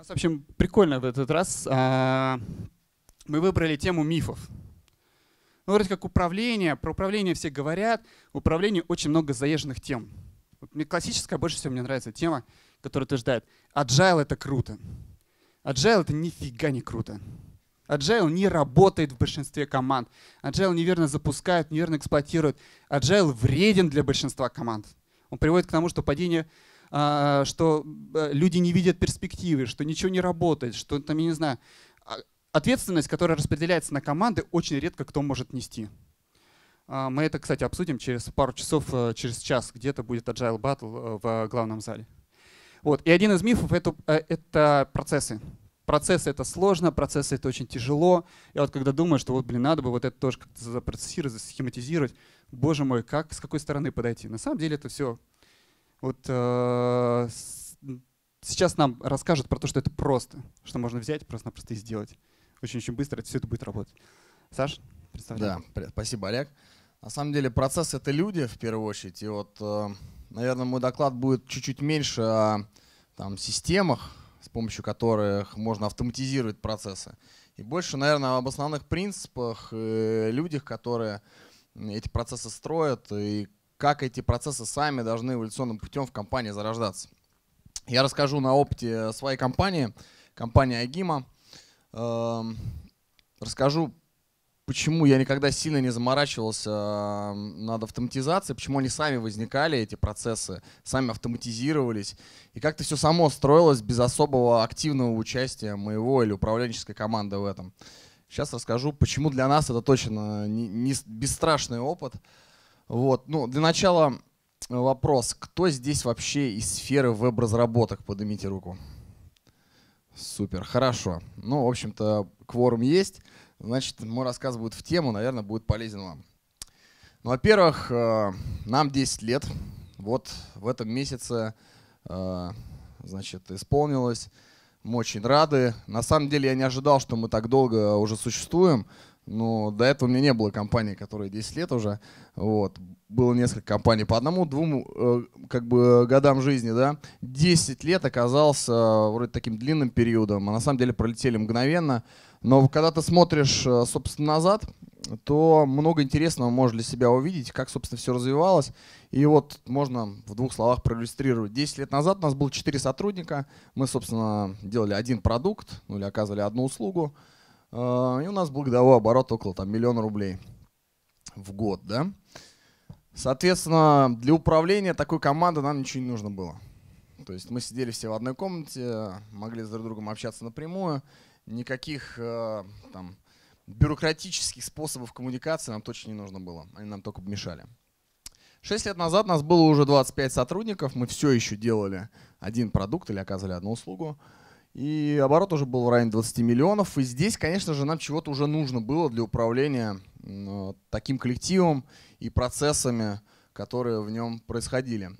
нас, в общем, прикольно в этот раз. А, мы выбрали тему мифов. Ну, вроде как управление, про управление все говорят, управление очень много заезженных тем. Вот мне классическая больше всего мне нравится тема, которая утверждает, agile — это круто. Agile — это нифига не круто. Agile не работает в большинстве команд. Agile неверно запускает, неверно эксплуатирует. Agile вреден для большинства команд. Он приводит к тому, что падение а, что э, люди не видят перспективы, что ничего не работает, что там, я не знаю. А, ответственность, которая распределяется на команды, очень редко кто может нести. А, мы это, кстати, обсудим через пару часов, э, через час где-то будет Agile Battle э, в главном зале. Вот. И один из мифов это, это процессы. Процессы это сложно, процессы это очень тяжело. Я вот когда думаю, что вот, блин, надо бы вот это тоже как-то запроцессировать, схематизировать, боже мой, как, с какой стороны подойти? На самом деле это все вот э, с, сейчас нам расскажут про то, что это просто, что можно взять просто-напросто и сделать. Очень-очень быстро это все это будет работать. Саш, представляй. Да, спасибо, Олег. На самом деле процесс — это люди в первую очередь. И вот, э, наверное, мой доклад будет чуть-чуть меньше о там, системах, с помощью которых можно автоматизировать процессы. И больше, наверное, об основных принципах, э, людях, которые эти процессы строят и как эти процессы сами должны эволюционным путем в компании зарождаться. Я расскажу на опыте своей компании, компании Агима. Эм, расскажу, почему я никогда сильно не заморачивался эм, над автоматизацией, почему они сами возникали, эти процессы, сами автоматизировались. И как-то все само строилось без особого активного участия моего или управленческой команды в этом. Сейчас расскажу, почему для нас это точно не, не бесстрашный опыт. Вот, ну, для начала э, вопрос. Кто здесь вообще из сферы веб-разработок? Поднимите руку. Супер, хорошо. Ну, в общем-то, кворум есть. Значит, мой рассказ будет в тему, наверное, будет полезен вам. Ну, во-первых, э, нам 10 лет. Вот в этом месяце, э, значит, исполнилось. Мы очень рады. На самом деле я не ожидал, что мы так долго уже существуем. Но до этого у меня не было компании, которая 10 лет уже. Вот. Было несколько компаний по одному-двум э, как бы годам жизни, да. 10 лет оказался э, вроде таким длинным периодом, а на самом деле пролетели мгновенно. Но когда ты смотришь, э, собственно, назад, то много интересного можешь для себя увидеть, как, собственно, все развивалось. И вот можно в двух словах проиллюстрировать. десять лет назад у нас было четыре сотрудника. Мы, собственно, делали один продукт, ну или оказывали одну услугу. Э, и у нас был годовой оборот около там, миллиона рублей в год, да? Соответственно, для управления такой командой нам ничего не нужно было. То есть мы сидели все в одной комнате, могли с друг другом общаться напрямую. Никаких э, там, бюрократических способов коммуникации нам точно не нужно было. Они нам только мешали. Шесть лет назад нас было уже 25 сотрудников. Мы все еще делали один продукт или оказывали одну услугу. И оборот уже был в районе 20 миллионов. И здесь, конечно же, нам чего-то уже нужно было для управления таким коллективом и процессами, которые в нем происходили.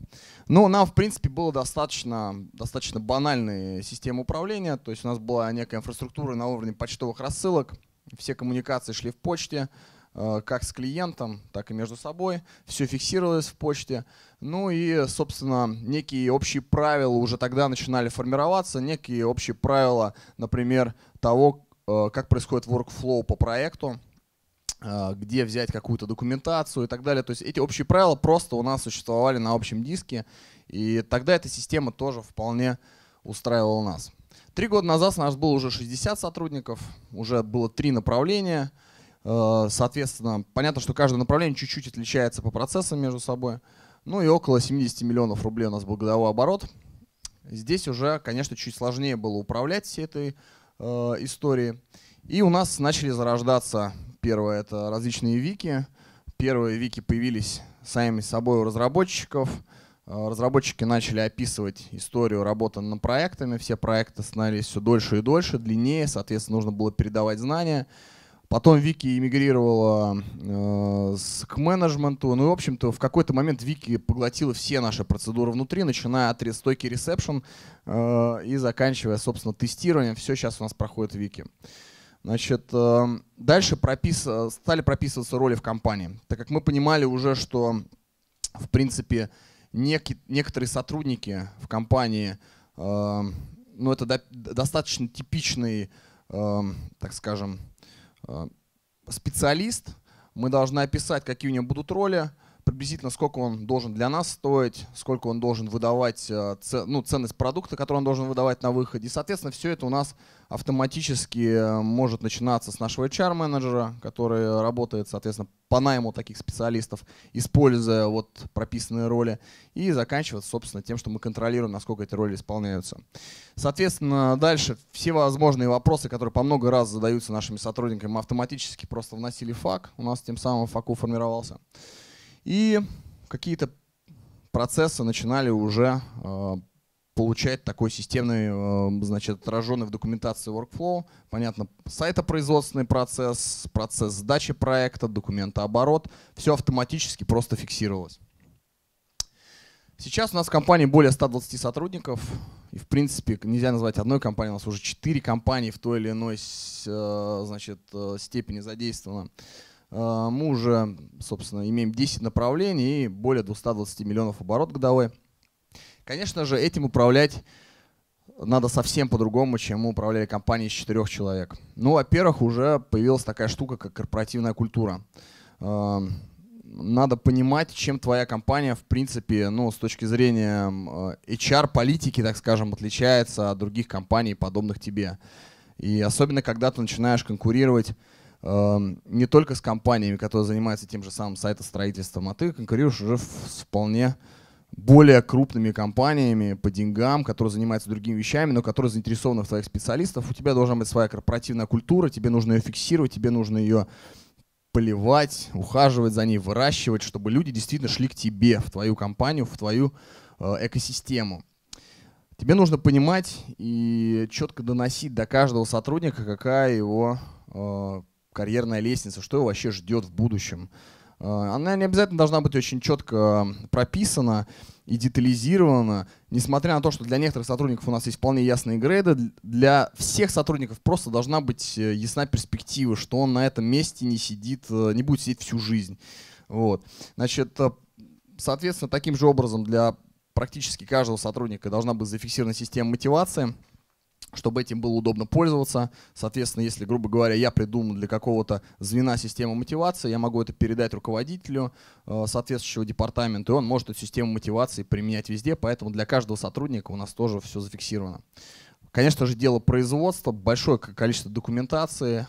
Но нам, в принципе, было достаточно, достаточно банальная система управления. То есть у нас была некая инфраструктура на уровне почтовых рассылок. Все коммуникации шли в почте. Э, как с клиентом, так и между собой. Все фиксировалось в почте. Ну и, собственно, некие общие правила уже тогда начинали формироваться, некие общие правила, например, того, э, как происходит workflow по проекту, э, где взять какую-то документацию и так далее. То есть эти общие правила просто у нас существовали на общем диске, и тогда эта система тоже вполне устраивала нас. Три года назад у нас было уже 60 сотрудников, уже было три направления — Э, соответственно, понятно, что каждое направление чуть-чуть отличается по процессам между собой. Ну и около 70 миллионов рублей у нас был годовой оборот. Здесь уже, конечно, чуть сложнее было управлять всей этой э, историей. И у нас начали зарождаться, первое, это различные вики. Первые вики появились сами собой у разработчиков. Э, разработчики начали описывать историю работы над проектами. Все проекты становились все дольше и дольше, длиннее, соответственно, нужно было передавать знания. Потом Вики эмигрировала э, с, к менеджменту. Ну и, в общем-то, в какой-то момент Вики поглотила все наши процедуры внутри, начиная от стойки ресепшн э, и заканчивая, собственно, тестированием. Все сейчас у нас проходит Вики. Значит, э, дальше пропис... стали прописываться роли в компании, так как мы понимали уже, что, в принципе, неки... некоторые сотрудники в компании, э, ну это до... достаточно типичный, э, так скажем, Э, специалист, мы должны описать, какие у него будут роли, приблизительно, сколько он должен для нас стоить, сколько он должен выдавать, э, ну, ценность продукта, который он должен выдавать на выходе. И, соответственно, все это у нас автоматически э, может начинаться с нашего HR-менеджера, который работает, соответственно, по найму таких специалистов, используя вот прописанные роли, и заканчиваться, собственно, тем, что мы контролируем, насколько эти роли исполняются. Соответственно, дальше все возможные вопросы, которые по много раз задаются нашими сотрудниками, мы автоматически просто вносили фак, у нас тем самым факу формировался. И какие-то процессы начинали уже э, получать такой системный, э, значит, отраженный в документации workflow. Понятно, сайтопроизводственный процесс, процесс сдачи проекта, документа, оборот, Все автоматически просто фиксировалось. Сейчас у нас в компании более 120 сотрудников. И, в принципе, нельзя назвать одной компанией. У нас уже 4 компании в той или иной э, значит, э, степени задействованы. Э, мы уже, собственно, имеем 10 направлений и более 220 миллионов оборот годовой. Конечно же, этим управлять надо совсем по-другому, чем мы управляли компанией из четырех человек. Ну, во-первых, уже появилась такая штука, как корпоративная культура. Э, надо понимать, чем твоя компания, в принципе, ну, с точки зрения HR-политики, э, так скажем, отличается от других компаний, подобных тебе. И особенно, когда ты начинаешь конкурировать Эм, не только с компаниями, которые занимаются тем же самым сайтостроительством, а ты конкурируешь уже с вполне более крупными компаниями по деньгам, которые занимаются другими вещами, но которые заинтересованы в твоих специалистов. У тебя должна быть своя корпоративная культура, тебе нужно ее фиксировать, тебе нужно ее поливать, ухаживать за ней, выращивать, чтобы люди действительно шли к тебе, в твою компанию, в твою э, экосистему. Тебе нужно понимать и четко доносить до каждого сотрудника, какая его э, карьерная лестница, что его вообще ждет в будущем. Э, она не обязательно должна быть очень четко прописана и детализирована, несмотря на то, что для некоторых сотрудников у нас есть вполне ясные грейды, для всех сотрудников просто должна быть э, ясна перспектива, что он на этом месте не сидит, э, не будет сидеть всю жизнь. Вот. Значит, соответственно, таким же образом для практически каждого сотрудника должна быть зафиксирована система мотивации – чтобы этим было удобно пользоваться. Соответственно, если, грубо говоря, я придумал для какого-то звена системы мотивации, я могу это передать руководителю э, соответствующего департамента, и он может эту систему мотивации применять везде, поэтому для каждого сотрудника у нас тоже все зафиксировано. Конечно же, дело производства, большое количество документации,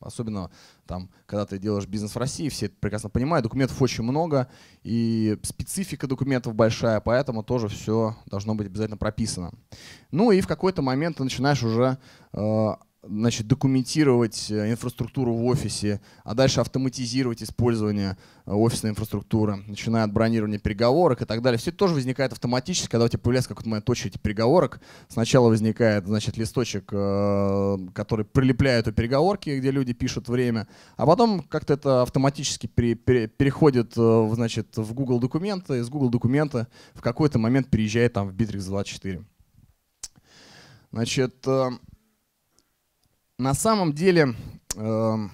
Особенно там, когда ты делаешь бизнес в России, все это прекрасно понимают, документов очень много, и специфика документов большая, поэтому тоже все должно быть обязательно прописано. Ну и в какой-то момент ты начинаешь уже э, значит, документировать э, инфраструктуру в офисе, а дальше автоматизировать использование э, офисной инфраструктуры, начиная от бронирования переговорок и так далее. Все это тоже возникает автоматически, когда у тебя появляется какой-то момент очередь переговорок. Сначала возникает, значит, листочек, э, который прилепляет у переговорки, где люди пишут время, а потом как-то это автоматически переходит, значит, в Google документы, из Google документа в какой-то момент переезжает там в Bittrex 24. Значит, на самом деле, эм,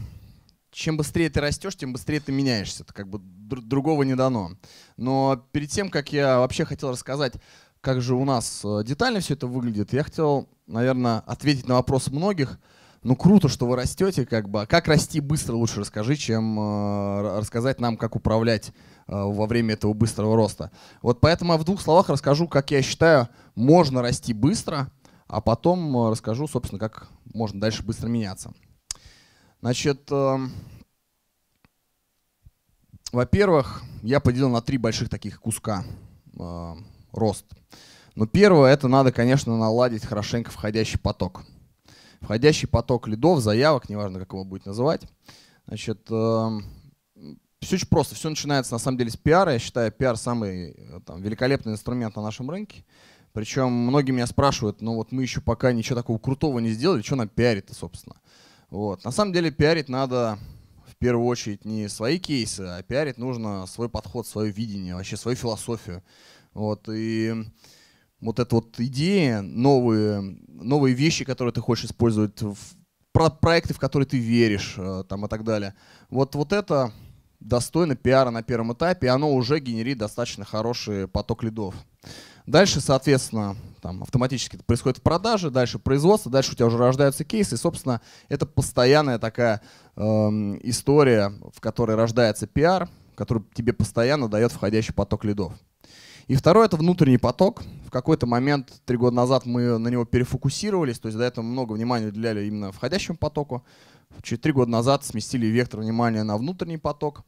чем быстрее ты растешь, тем быстрее ты меняешься. Это как бы другого не дано. Но перед тем, как я вообще хотел рассказать, как же у нас э, детально все это выглядит, я хотел, наверное, ответить на вопрос многих. Ну круто, что вы растете, как бы. А как расти быстро лучше расскажи, чем э, рассказать нам, как управлять э, во время этого быстрого роста. Вот поэтому я в двух словах расскажу, как я считаю, можно расти быстро а потом э, расскажу, собственно, как можно дальше быстро меняться. Значит, эм, во-первых, я поделил на три больших таких куска э, рост. Но первое, это надо, конечно, наладить хорошенько входящий поток. Входящий поток лидов, заявок, неважно, как его будет называть. Значит, э, эм, все очень просто. Все начинается, на самом деле, с пиара. Я считаю, пиар самый э, там, великолепный инструмент на нашем рынке. Причем многие меня спрашивают, ну вот мы еще пока ничего такого крутого не сделали, что нам пиарить-то, собственно. Вот. На самом деле пиарить надо в первую очередь не свои кейсы, а пиарить нужно свой подход, свое видение, вообще свою философию. Вот. И вот эта вот идея, новые, новые вещи, которые ты хочешь использовать, в про проекты, в которые ты веришь э, там, и так далее. Вот, вот это достойно пиара на первом этапе, и оно уже генерит достаточно хороший поток лидов. Дальше, соответственно, там автоматически происходит продажи, дальше производство, дальше у тебя уже рождаются кейсы, и, собственно, это постоянная такая э, история, в которой рождается пиар, который тебе постоянно дает входящий поток лидов. И второе — это внутренний поток. В какой-то момент, три года назад, мы на него перефокусировались, то есть до этого много внимания уделяли именно входящему потоку. Через три года назад сместили вектор внимания на внутренний поток,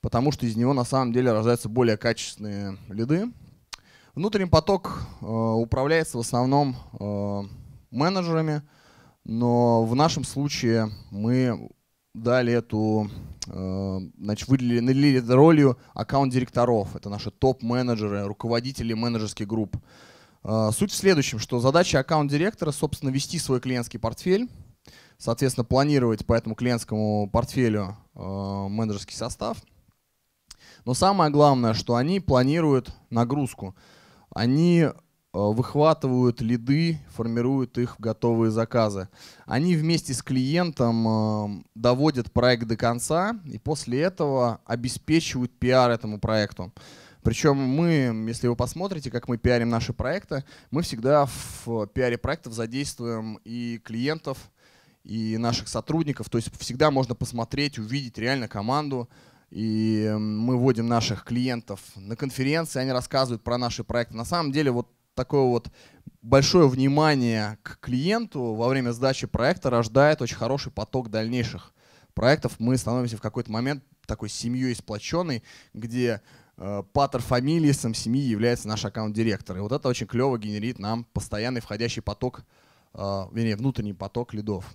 потому что из него на самом деле рождаются более качественные лиды, Внутренний поток э, управляется в основном э, менеджерами, но в нашем случае мы дали эту, э, значит, выделили, налили ролью аккаунт-директоров. Это наши топ-менеджеры, руководители менеджерских групп. суть в следующем, что задача аккаунт-директора, собственно, вести свой клиентский портфель, соответственно, планировать по этому клиентскому портфелю менеджерский состав. Но самое главное, что они планируют нагрузку они э, выхватывают лиды, формируют их в готовые заказы. Они вместе с клиентом эм, доводят проект до конца и после этого обеспечивают пиар этому проекту. Причем мы, если вы посмотрите, как мы пиарим наши проекты, мы всегда в пиаре проектов задействуем и клиентов, и наших сотрудников. То есть всегда можно посмотреть, увидеть реально команду, и мы вводим наших клиентов на конференции, они рассказывают про наши проекты. На самом деле вот такое вот большое внимание к клиенту во время сдачи проекта рождает очень хороший поток дальнейших проектов. Мы становимся в какой-то момент такой семьей сплоченной, где э, патер фамилии сам семьи является наш аккаунт-директор. И вот это очень клево генерит нам постоянный входящий поток, э, вернее, внутренний поток лидов.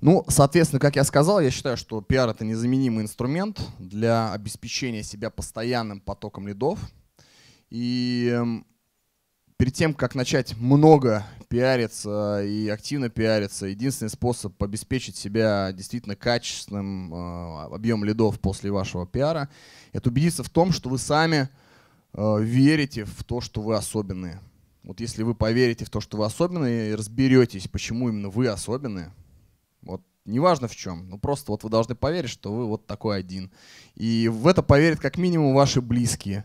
Ну, соответственно, как я сказал, я считаю, что пиар — это незаменимый инструмент для обеспечения себя постоянным потоком лидов. И эм, перед тем, как начать много пиариться и активно пиариться, единственный способ обеспечить себя действительно качественным э, объемом лидов после вашего пиара, это убедиться в том, что вы сами э, верите в то, что вы особенные. Вот если вы поверите в то, что вы особенные, и разберетесь, почему именно вы особенные, вот неважно в чем, ну просто вот вы должны поверить, что вы вот такой один. И в это поверят как минимум ваши близкие.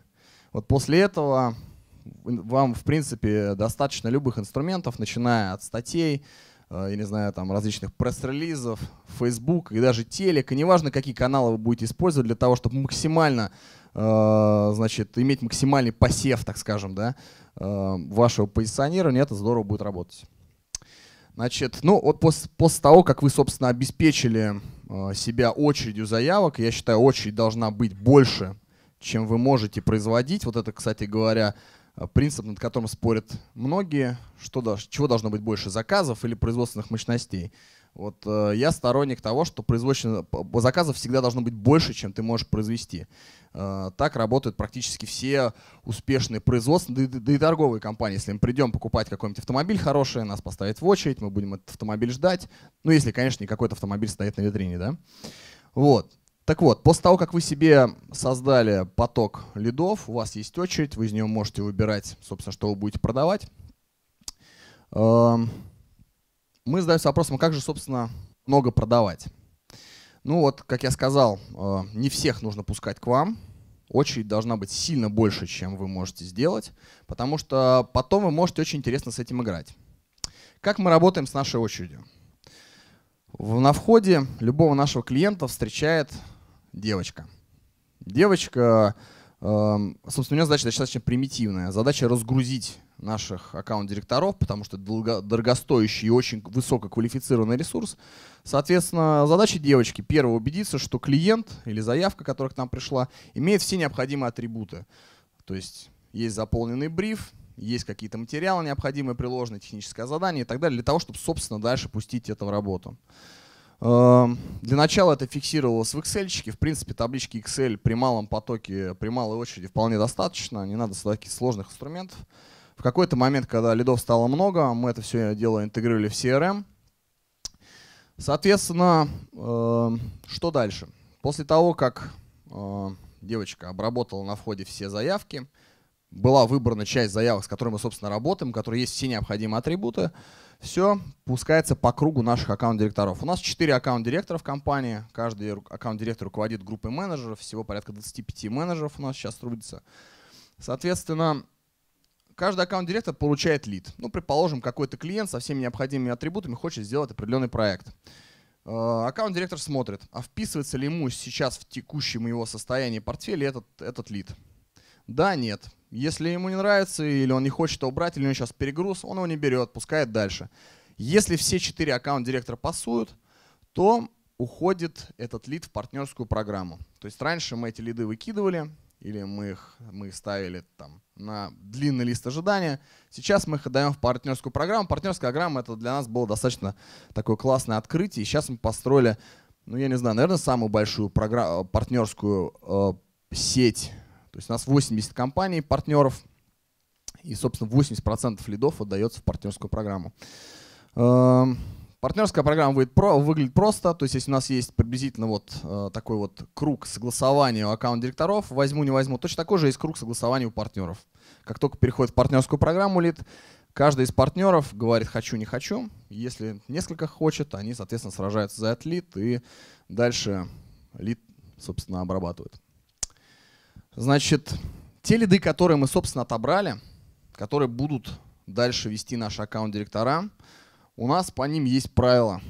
Вот после этого вам, в принципе, достаточно любых инструментов, начиная от статей, э, я не знаю, там различных пресс-релизов, Facebook и даже телек. И неважно, какие каналы вы будете использовать для того, чтобы максимально, э, значит, иметь максимальный посев, так скажем, да, э, вашего позиционирования, это здорово будет работать. Значит, ну вот после, после того, как вы, собственно, обеспечили э, себя очередью заявок, я считаю, очередь должна быть больше, чем вы можете производить. Вот это, кстати говоря, э, принцип, над которым спорят многие, что, чего должно быть больше, заказов или производственных мощностей. Вот э, я сторонник того, что производство заказов всегда должно быть больше, чем ты можешь произвести. Э, так работают практически все успешные производства, да, да и торговые компании. Если мы придем покупать какой-нибудь автомобиль хороший, нас поставят в очередь, мы будем этот автомобиль ждать. Ну, если, конечно, не какой-то автомобиль стоит на витрине, да. Вот. Так вот, после того, как вы себе создали поток лидов, у вас есть очередь, вы из нее можете выбирать, собственно, что вы будете продавать. Э мы задаемся вопросом, как же, собственно, много продавать. Ну вот, как я сказал, э, не всех нужно пускать к вам. Очередь должна быть сильно больше, чем вы можете сделать, потому что потом вы можете очень интересно с этим играть. Как мы работаем с нашей очередью? На входе любого нашего клиента встречает девочка. Девочка, эм, собственно, у нее задача достаточно примитивная. Задача разгрузить наших аккаунт-директоров, потому что это долго, дорогостоящий и очень высококвалифицированный ресурс. Соответственно, задача девочки — первое убедиться, что клиент или заявка, которая к нам пришла, имеет все необходимые атрибуты. То есть есть заполненный бриф, есть какие-то материалы необходимые, приложенные, техническое задание и так далее, для того, чтобы, собственно, дальше пустить это в работу. Эм, для начала это фиксировалось в Excel. В принципе, таблички Excel при малом потоке, при малой очереди вполне достаточно. Не надо таких сложных инструментов. В какой-то момент, когда лидов стало много, мы это все дело интегрировали в CRM. Соответственно, э, что дальше? После того, как э, девочка обработала на входе все заявки, была выбрана часть заявок, с которой мы, собственно, работаем, которые есть все необходимые атрибуты, все пускается по кругу наших аккаунт-директоров. У нас 4 аккаунт-директора в компании. Каждый аккаунт-директор руководит группой менеджеров. Всего порядка 25 менеджеров у нас сейчас трудится. Соответственно, каждый аккаунт директор получает лид. Ну, предположим, какой-то клиент со всеми необходимыми атрибутами хочет сделать определенный проект. Э, аккаунт директор смотрит, а вписывается ли ему сейчас в текущем его состоянии портфеля этот, этот лид. Да, нет. Если ему не нравится, или он не хочет его брать, или у него сейчас перегруз, он его не берет, пускает дальше. Если все четыре аккаунт директора пасуют, то уходит этот лид в партнерскую программу. То есть раньше мы эти лиды выкидывали, или мы их, мы их ставили там на длинный лист ожидания. Сейчас мы их отдаем в партнерскую программу. Партнерская программа это для нас было достаточно такое классное открытие. И сейчас мы построили, ну я не знаю, наверное, самую большую программу, партнерскую э, сеть. То есть у нас 80 компаний, партнеров. И, собственно, 80% лидов отдается в партнерскую программу. Э -э Партнерская программа выглядит просто, то есть если у нас есть приблизительно вот э, такой вот круг согласования у аккаунт-директоров, возьму, не возьму, точно такой же есть круг согласования у партнеров. Как только переходит в партнерскую программу лид, каждый из партнеров говорит «хочу, не хочу». Если несколько хочет, они, соответственно, сражаются за этот лид и дальше лид, собственно, обрабатывают. Значит, те лиды, которые мы, собственно, отобрали, которые будут дальше вести наши аккаунт-директора, у нас по ним есть правило.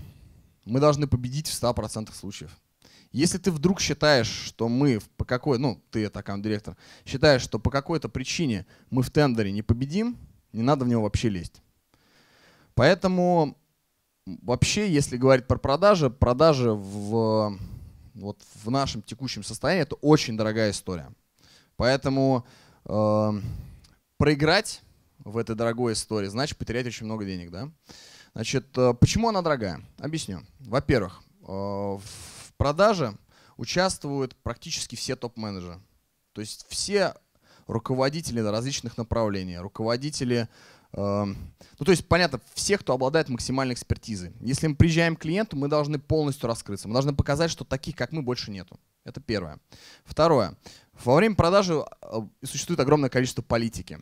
Мы должны победить в 100% случаев. Если ты вдруг считаешь, что мы по какой, ну, ты это аккаунт-директор, считаешь, что по какой-то причине мы в тендере не победим, не надо в него вообще лезть. Поэтому вообще, если говорить про продажи, продажи в, вот в нашем текущем состоянии это очень дорогая история. Поэтому э, проиграть в этой дорогой истории значит потерять очень много денег, да? Значит, э, почему она дорогая? Объясню. Во-первых, э, в продаже участвуют практически все топ-менеджеры. То есть все руководители различных направлений, руководители э, ну, то есть, понятно, все, кто обладает максимальной экспертизой. Если мы приезжаем к клиенту, мы должны полностью раскрыться. Мы должны показать, что таких, как мы, больше нету. Это первое. Второе. Во время продажи существует огромное количество политики.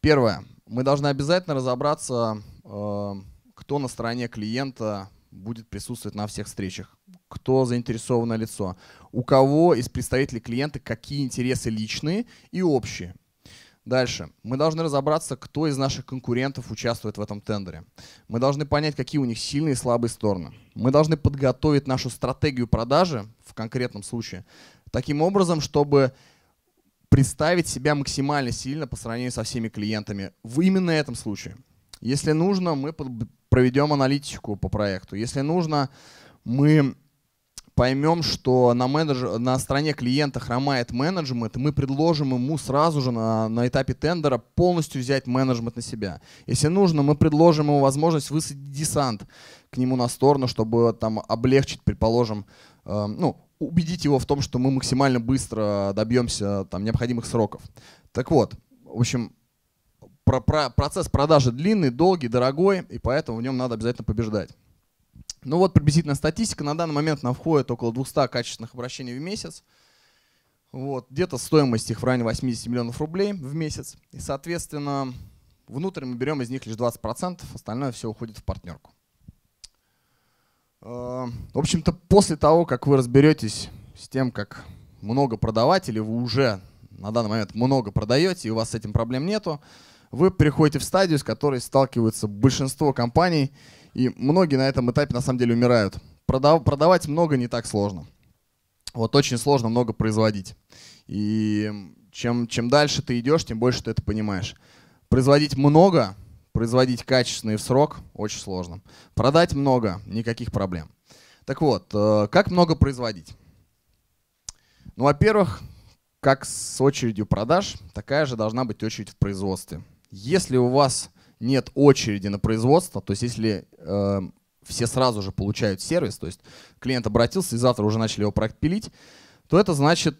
Первое. Мы должны обязательно разобраться, кто на стороне клиента будет присутствовать на всех встречах, кто заинтересованное лицо, у кого из представителей клиента какие интересы личные и общие. Дальше. Мы должны разобраться, кто из наших конкурентов участвует в этом тендере. Мы должны понять, какие у них сильные и слабые стороны. Мы должны подготовить нашу стратегию продажи в конкретном случае таким образом, чтобы представить себя максимально сильно по сравнению со всеми клиентами в именно этом случае – если нужно, мы проведем аналитику по проекту. Если нужно, мы поймем, что на, менедж... на стороне клиента хромает менеджмент, мы предложим ему сразу же на, на этапе тендера полностью взять менеджмент на себя. Если нужно, мы предложим ему возможность высадить десант к нему на сторону, чтобы там облегчить, предположим, э, ну, убедить его в том, что мы максимально быстро добьемся там, необходимых сроков. Так вот, в общем, про про процесс продажи длинный, долгий, дорогой, и поэтому в нем надо обязательно побеждать. Ну вот приблизительно статистика. На данный момент нам входит около 200 качественных обращений в месяц. Вот, где-то стоимость их в районе 80 миллионов рублей в месяц. И, соответственно, внутрь мы берем из них лишь 20%, остальное все уходит в партнерку. Э, в общем-то, после того, как вы разберетесь с тем, как много продавать, или вы уже на данный момент много продаете, и у вас с этим проблем нету, вы приходите в стадию, с которой сталкиваются большинство компаний, и многие на этом этапе на самом деле умирают. Продав продавать много не так сложно. Вот очень сложно много производить. И чем, чем дальше ты идешь, тем больше ты это понимаешь. Производить много, производить качественно и в срок очень сложно. Продать много, никаких проблем. Так вот, э, как много производить? Ну, во-первых, как с очередью продаж, такая же должна быть очередь в производстве. Если у вас нет очереди на производство, то есть если э, все сразу же получают сервис, то есть клиент обратился и завтра уже начали его пропилить, то это значит,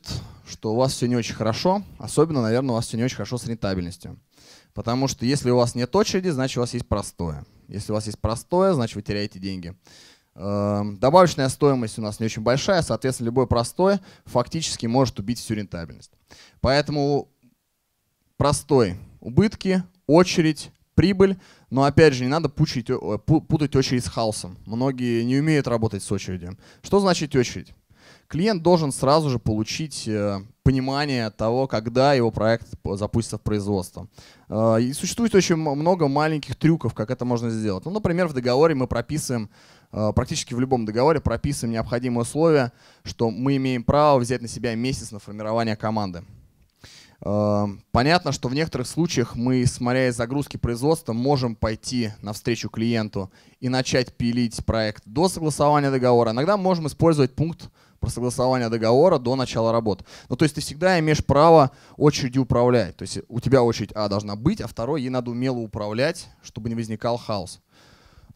что у вас все не очень хорошо, особенно, наверное, у вас все не очень хорошо с рентабельностью. Потому что если у вас нет очереди, значит, у вас есть простое. Если у вас есть простое, значит, вы теряете деньги. Эм, добавочная стоимость у нас не очень большая, соответственно, любой простой фактически может убить всю рентабельность. Поэтому простой убытки, очередь, прибыль. Но опять же, не надо пучить, э, путать очередь с хаосом. Многие не умеют работать с очередью. Что значит очередь? Клиент должен сразу же получить э, понимание того, когда его проект запустится в производство. Э, и существует очень много маленьких трюков, как это можно сделать. Ну, например, в договоре мы прописываем, практически в любом договоре прописываем необходимые условия, что мы имеем право взять на себя месяц на формирование команды. Эм, понятно, что в некоторых случаях мы, смотря из загрузки производства, можем пойти навстречу клиенту и начать пилить проект до согласования договора. Иногда мы можем использовать пункт про согласование договора до начала работ. Ну, то есть ты всегда имеешь право очередью управлять. То есть у тебя очередь А должна быть, а второй ей надо умело управлять, чтобы не возникал хаос.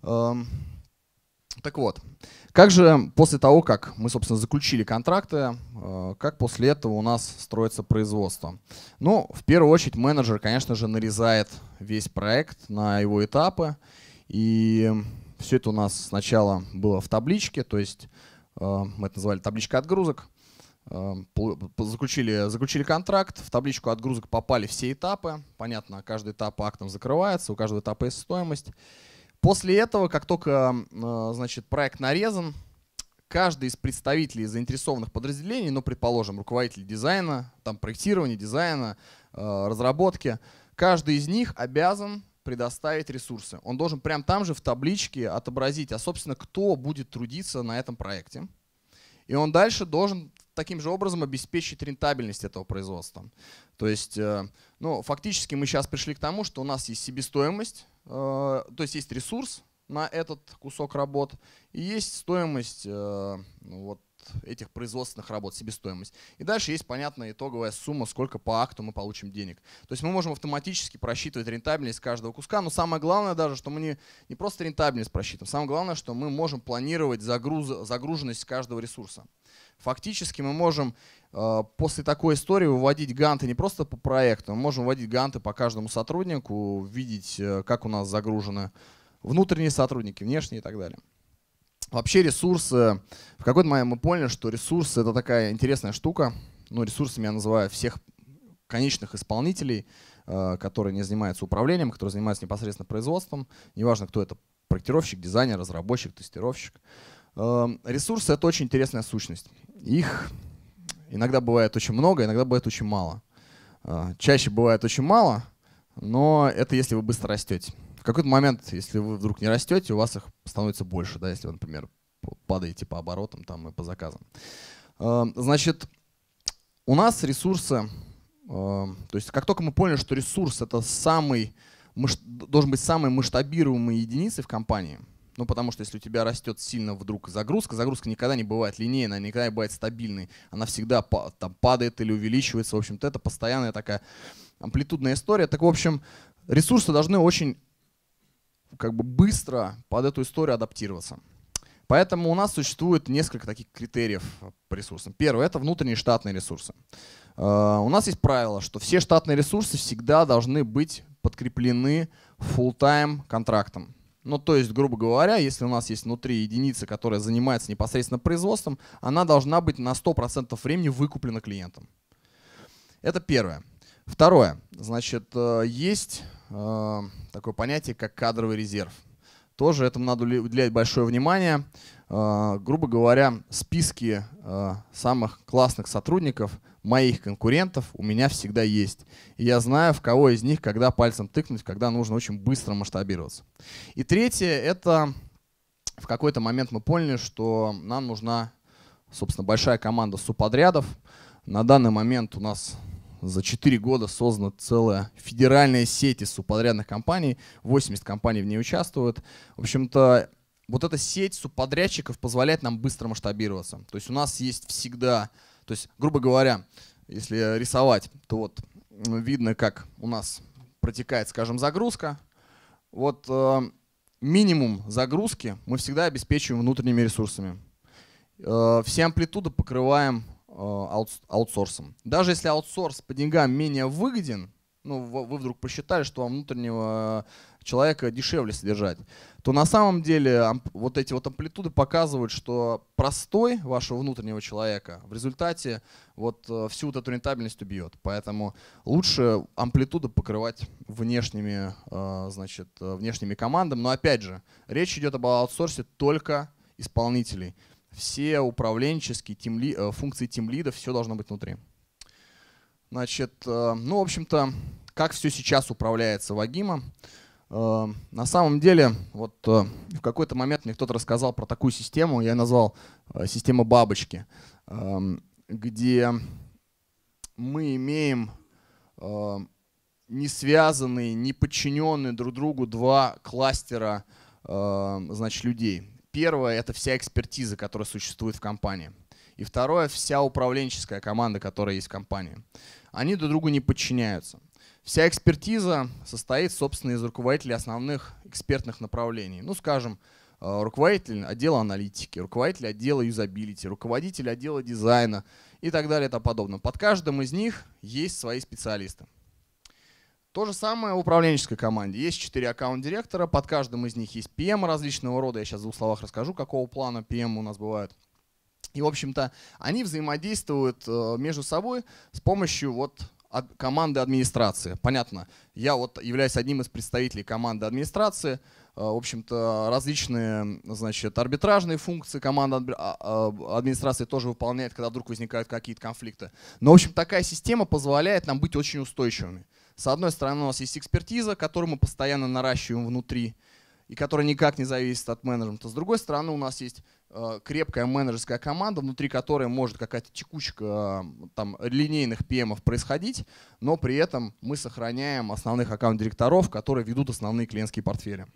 Эм, так вот, как же после того, как мы, собственно, заключили контракты, э, как после этого у нас строится производство? Ну, в первую очередь менеджер, конечно же, нарезает весь проект на его этапы. И все это у нас сначала было в табличке, то есть э, мы это называли табличка отгрузок. Э, заключили, заключили контракт, в табличку отгрузок попали все этапы. Понятно, каждый этап актом закрывается, у каждого этапа есть стоимость. После этого, как только э, значит, проект нарезан, каждый из представителей заинтересованных подразделений, ну, предположим, руководитель дизайна, там, проектирования, дизайна, э, разработки, каждый из них обязан предоставить ресурсы. Он должен прямо там же в табличке отобразить, а, собственно, кто будет трудиться на этом проекте. И он дальше должен таким же образом обеспечить рентабельность этого производства. То есть, э, ну, фактически мы сейчас пришли к тому, что у нас есть себестоимость, Э, то есть есть ресурс на этот кусок работ и есть стоимость э, ну вот, этих производственных работ, себестоимость. И дальше есть понятная итоговая сумма, сколько по акту мы получим денег. То есть мы можем автоматически просчитывать рентабельность каждого куска, но самое главное даже, что мы не, не просто рентабельность просчитываем, самое главное, что мы можем планировать загруз, загруженность каждого ресурса. Фактически мы можем э, после такой истории выводить ганты не просто по проекту, мы можем выводить ганты по каждому сотруднику, видеть, э, как у нас загружены внутренние сотрудники, внешние и так далее. Вообще ресурсы, в какой-то момент мы поняли, что ресурсы — это такая интересная штука. Ну, ресурсами я называю всех конечных исполнителей, э, которые не занимаются управлением, которые занимаются непосредственно производством. Неважно, кто это — проектировщик, дизайнер, разработчик, тестировщик. Эм, ресурсы — это очень интересная сущность. Их иногда бывает очень много, иногда бывает очень мало. Э, чаще бывает очень мало, но это если вы быстро растете какой-то момент, если вы вдруг не растете, у вас их становится больше, да, если вы, например, падаете по оборотам там и по заказам. Эм, значит, у нас ресурсы, эм, то есть как только мы поняли, что ресурс это самый, должен быть самой масштабируемой единицей в компании, ну, потому что если у тебя растет сильно вдруг загрузка, загрузка никогда не бывает линейной, она никогда не бывает стабильной. Она всегда там, падает или увеличивается. В общем-то, это постоянная такая амплитудная история. Так, в общем, ресурсы должны очень как бы быстро под эту историю адаптироваться. Поэтому у нас существует несколько таких критериев по ресурсам. Первое — это внутренние штатные ресурсы. Э, у нас есть правило, что все штатные ресурсы всегда должны быть подкреплены full-time контрактом. Ну, то есть, грубо говоря, если у нас есть внутри единица, которая занимается непосредственно производством, она должна быть на 100% времени выкуплена клиентом. Это первое. Второе. Значит, э, есть Э, такое понятие, как кадровый резерв. Тоже этому надо уделять большое внимание. Э, грубо говоря, списки э, самых классных сотрудников, моих конкурентов у меня всегда есть. И я знаю, в кого из них, когда пальцем тыкнуть, когда нужно очень быстро масштабироваться. И третье — это в какой-то момент мы поняли, что нам нужна, собственно, большая команда субподрядов. На данный момент у нас за 4 года создана целая федеральная сеть из субподрядных компаний. 80 компаний в ней участвуют. В общем-то, вот эта сеть субподрядчиков позволяет нам быстро масштабироваться. То есть у нас есть всегда, то есть, грубо говоря, если рисовать, то вот видно, как у нас протекает, скажем, загрузка. Вот э, минимум загрузки мы всегда обеспечиваем внутренними ресурсами. Э, все амплитуды покрываем Э, аутс аутсорсом. Даже если аутсорс по деньгам менее выгоден, ну, вы вдруг посчитали, что вам внутреннего э, человека дешевле содержать, то на самом деле вот эти вот амплитуды показывают, что простой вашего внутреннего человека в результате вот э, всю вот эту рентабельность убьет. Поэтому лучше амплитуду покрывать внешними, значит, внешними командами. Но опять же, речь идет об аутсорсе только исполнителей все управленческие тимли, э, функции тимлида, все должно быть внутри. Значит, э, ну, в общем-то, как все сейчас управляется Вагима. Э, на самом деле, вот в какой-то момент мне кто-то рассказал про такую систему, я назвал система бабочки, эм, где мы имеем не связанные, не подчиненные друг другу два кластера значит, людей первое — это вся экспертиза, которая существует в компании. И второе — вся управленческая команда, которая есть в компании. Они друг другу не подчиняются. Вся экспертиза состоит, собственно, из руководителей основных экспертных направлений. Ну, скажем, э, руководитель отдела аналитики, руководитель отдела юзабилити, руководитель отдела дизайна и так далее и тому подобное. Под каждым из них есть свои специалисты. То же самое в управленческой команде. Есть четыре аккаунт-директора, под каждым из них есть PM эм различного рода. Я сейчас в двух словах расскажу, какого плана PM эм у нас бывают. И, в общем-то, они взаимодействуют э, между собой с помощью вот команды администрации. Понятно, я вот являюсь одним из представителей команды администрации, э, в общем-то, различные, значит, арбитражные функции команда а, а, администрации тоже выполняет, когда вдруг возникают какие-то конфликты. Но, в общем, такая система позволяет нам быть очень устойчивыми. С одной стороны, у нас есть экспертиза, которую мы постоянно наращиваем внутри, и которая никак не зависит от менеджмента. С другой стороны, у нас есть э, крепкая менеджерская команда, внутри которой может какая-то текучка э, там, линейных ПМов происходить, но при этом мы сохраняем основных аккаунт-директоров, которые ведут основные клиентские портфели.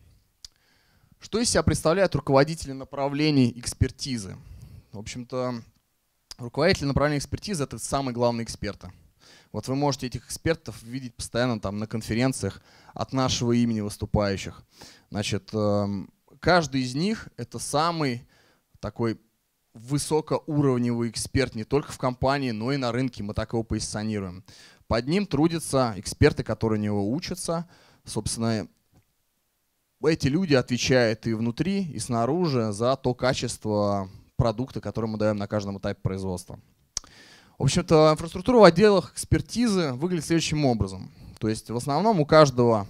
Что из себя представляют руководители направлений экспертизы? В общем-то, руководители направления экспертизы — это самые главные эксперты — вот вы можете этих экспертов видеть постоянно там на конференциях от нашего имени выступающих. Значит, эм, каждый из них — это самый такой высокоуровневый эксперт не только в компании, но и на рынке. Мы так его позиционируем. Под ним трудятся эксперты, которые у него учатся. Собственно, эти люди отвечают и внутри, и снаружи за то качество продукта, который мы даем на каждом этапе производства. В общем-то, инфраструктура в отделах экспертизы выглядит следующим образом. То есть в основном у каждого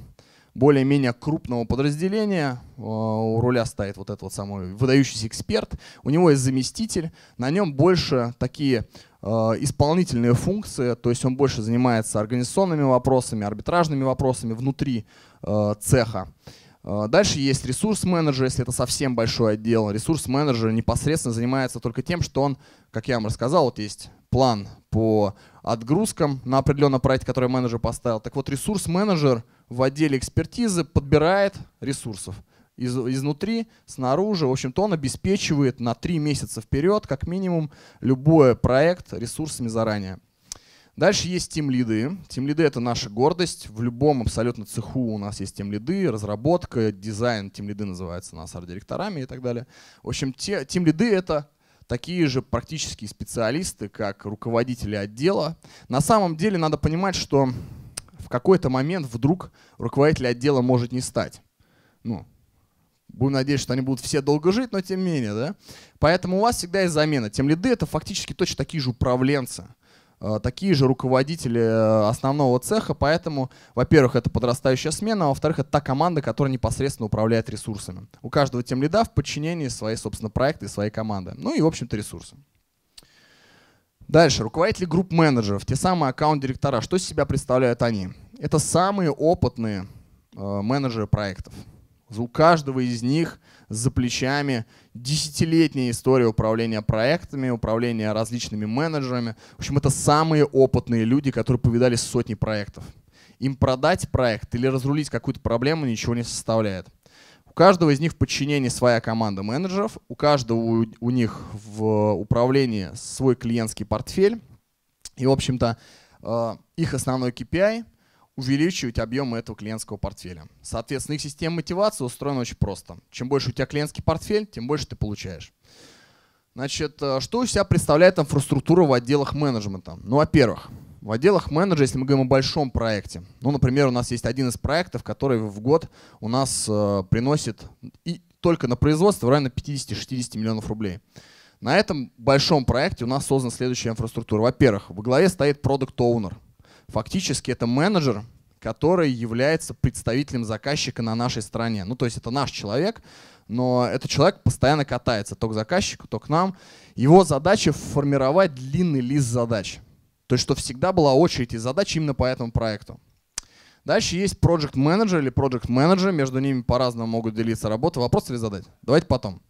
более-менее крупного подразделения. Э, у руля стоит вот этот вот самый выдающийся эксперт. У него есть заместитель. На нем больше такие э, исполнительные функции, то есть он больше занимается организационными вопросами, арбитражными вопросами внутри э, цеха. А, дальше есть ресурс-менеджер, если это совсем большой отдел. Ресурс-менеджер непосредственно занимается только тем, что он, как я вам рассказал, вот есть план по отгрузкам на определенный проект, который менеджер поставил. Так вот, ресурс-менеджер в отделе экспертизы подбирает ресурсов из, изнутри, снаружи. В общем-то, он обеспечивает на три месяца вперед, как минимум, любой проект ресурсами заранее. Дальше есть тем лиды. Тем лиды это наша гордость. В любом абсолютно цеху у нас есть тем лиды, разработка, дизайн тем лиды называется у нас арт-директорами и так далее. В общем, те, тем лиды это такие же практические специалисты, как руководители отдела. На самом деле надо понимать, что в какой-то момент вдруг руководитель отдела может не стать. Ну, Будем надеяться, что они будут все долго жить, но тем не менее, да? Поэтому у вас всегда есть замена. Тем лиды это фактически точно такие же управленцы. Э, такие же руководители э, основного цеха, поэтому, во-первых, это подрастающая смена, а во-вторых, это та команда, которая непосредственно управляет ресурсами. У каждого тем лида в подчинении свои, собственно, проекты и своей команды. Ну и, в общем-то, ресурсы. Дальше. Руководители групп менеджеров, те самые аккаунт-директора. Что из себя представляют они? Это самые опытные э, менеджеры проектов. У каждого из них за плечами десятилетняя история управления проектами, управления различными менеджерами. В общем, это самые опытные люди, которые повидали сотни проектов. Им продать проект или разрулить какую-то проблему ничего не составляет. У каждого из них в подчинении своя команда менеджеров, у каждого у, у них в управлении свой клиентский портфель. И, в общем-то, э, их основной KPI — увеличивать объемы этого клиентского портфеля. Соответственно, их система мотивации устроена очень просто. Чем больше у тебя клиентский портфель, тем больше ты получаешь. Значит, э, что у себя представляет инфраструктура в отделах менеджмента? Ну, во-первых, в отделах менеджера, если мы говорим о большом проекте, ну, например, у нас есть один из проектов, который в год у нас э, приносит и только на производство в районе 50-60 миллионов рублей. На этом большом проекте у нас создана следующая инфраструктура. Во-первых, во главе стоит продукт-оунер – Фактически это менеджер, который является представителем заказчика на нашей стране. Ну, то есть это наш человек, но этот человек постоянно катается то к заказчику, то к нам. Его задача — формировать длинный лист задач. То есть что всегда была очередь из задач именно по этому проекту. Дальше есть project менеджер или project менеджер, между ними по-разному могут делиться работы. Вопрос или задать? Давайте потом.